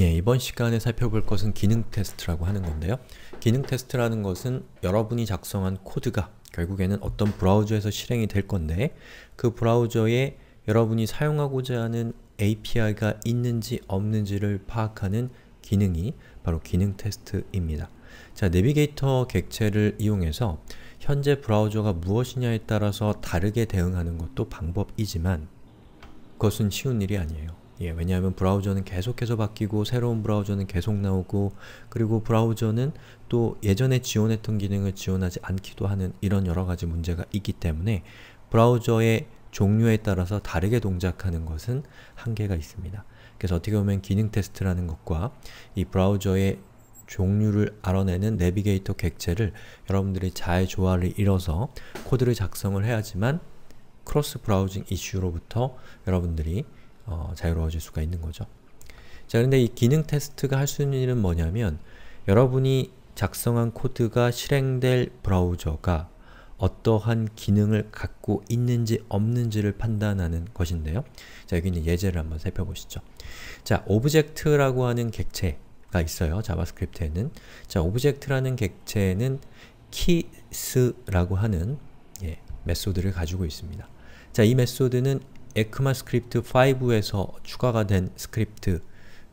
예, 이번 시간에 살펴볼 것은 기능 테스트라고 하는 건데요. 기능 테스트라는 것은 여러분이 작성한 코드가 결국에는 어떤 브라우저에서 실행이 될 건데 그 브라우저에 여러분이 사용하고자 하는 API가 있는지 없는지를 파악하는 기능이 바로 기능 테스트입니다. 자, 내비게이터 객체를 이용해서 현재 브라우저가 무엇이냐에 따라서 다르게 대응하는 것도 방법이지만 그것은 쉬운 일이 아니에요. 예, 왜냐하면 브라우저는 계속해서 바뀌고 새로운 브라우저는 계속 나오고 그리고 브라우저는 또 예전에 지원했던 기능을 지원하지 않기도 하는 이런 여러가지 문제가 있기 때문에 브라우저의 종류에 따라서 다르게 동작하는 것은 한계가 있습니다. 그래서 어떻게 보면 기능 테스트라는 것과 이 브라우저의 종류를 알아내는 내비게이터 객체를 여러분들이 잘 조화를 이뤄서 코드를 작성을 해야지만 크로스 브라우징 이슈로부터 여러분들이 어, 자유로워질 수가 있는 거죠. 자, 그런데 이 기능 테스트가 할 수 있는 일은 뭐냐면 여러분이 작성한 코드가 실행될 브라우저가 어떠한 기능을 갖고 있는지 없는지를 판단하는 것인데요. 자, 여기 있는 예제를 한번 살펴보시죠. 자, 오브젝트라고 하는 객체가 있어요. 자바스크립트에는. 자, 오브젝트라는 객체는 키스라고 하는 예, 메소드를 가지고 있습니다. 자, 이 메소드는 에크마 스크립트 5에서 추가가 된 스크립트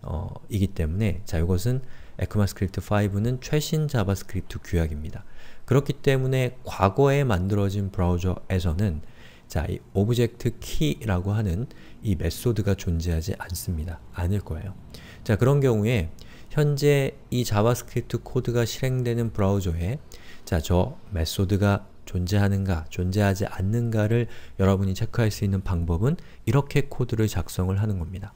어, 이기 때문에 자 이것은 에크마 스크립트 5는 최신 자바스크립트 규약입니다. 그렇기 때문에 과거에 만들어진 브라우저에서는 자, 이 오브젝트 키라고 하는 이 메소드가 존재하지 않습니다. 않을 거예요. 자, 그런 경우에 현재 이 자바스크립트 코드가 실행되는 브라우저에 자, 저 메소드가 존재하는가, 존재하지 않는가를 여러분이 체크할 수 있는 방법은 이렇게 코드를 작성을 하는 겁니다.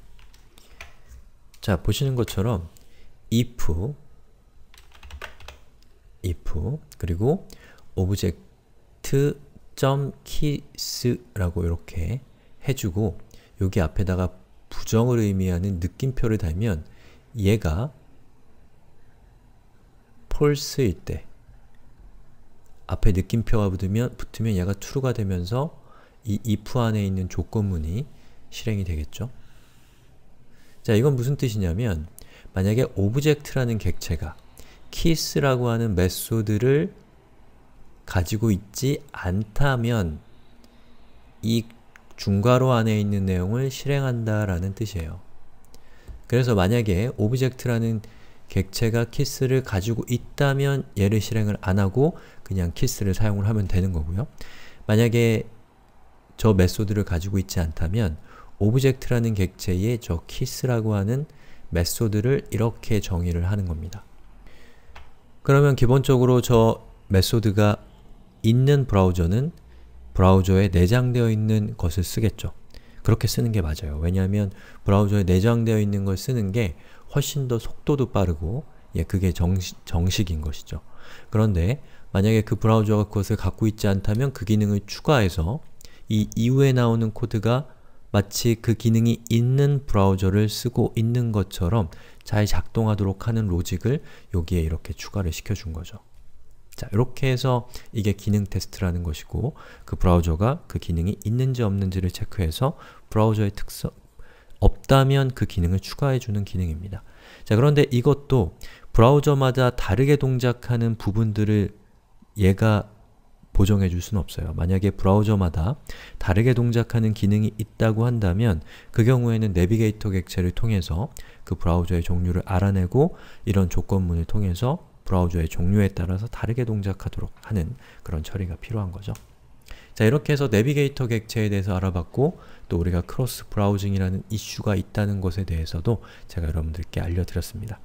자, 보시는 것처럼 if, if, 그리고 object.keys라고 이렇게 해주고 여기 앞에다가 부정을 의미하는 느낌표를 달면 얘가 false일 때 앞에 느낌표가 붙으면, 붙으면 얘가 true가 되면서 이 if 안에 있는 조건문이 실행이 되겠죠. 자, 이건 무슨 뜻이냐면 만약에 오브젝트라는 객체가 kiss라고 하는 메소드를 가지고 있지 않다면 이 중괄호 안에 있는 내용을 실행한다라는 뜻이에요. 그래서 만약에 오브젝트라는 객체가 키스를 가지고 있다면 얘를 실행을 안하고 그냥 키스를 사용을 하면 되는 거고요. 만약에 저 메소드를 가지고 있지 않다면 오브젝트라는 객체에저 키스라고 하는 메소드를 이렇게 정의를 하는 겁니다. 그러면 기본적으로 저 메소드가 있는 브라우저는 브라우저에 내장되어 있는 것을 쓰겠죠. 그렇게 쓰는 게 맞아요. 왜냐하면 브라우저에 내장되어 있는 걸 쓰는 게 훨씬 더 속도도 빠르고 예, 그게 정시, 정식인 것이죠. 그런데 만약에 그 브라우저가 그것을 갖고 있지 않다면 그 기능을 추가해서 이 이후에 나오는 코드가 마치 그 기능이 있는 브라우저를 쓰고 있는 것처럼 잘 작동하도록 하는 로직을 여기에 이렇게 추가를 시켜준 거죠. 자, 이렇게 해서 이게 기능 테스트라는 것이고 그 브라우저가 그 기능이 있는지 없는지를 체크해서 브라우저의 특성, 없다면 그 기능을 추가해주는 기능입니다. 자, 그런데 이것도 브라우저마다 다르게 동작하는 부분들을 얘가 보정해 줄 수는 없어요. 만약에 브라우저마다 다르게 동작하는 기능이 있다고 한다면 그 경우에는 내비게이터 객체를 통해서 그 브라우저의 종류를 알아내고 이런 조건문을 통해서 브라우저의 종류에 따라서 다르게 동작하도록 하는 그런 처리가 필요한 거죠. 자 이렇게 해서 내비게이터 객체에 대해서 알아봤고 또 우리가 크로스 브라우징이라는 이슈가 있다는 것에 대해서도 제가 여러분들께 알려드렸습니다.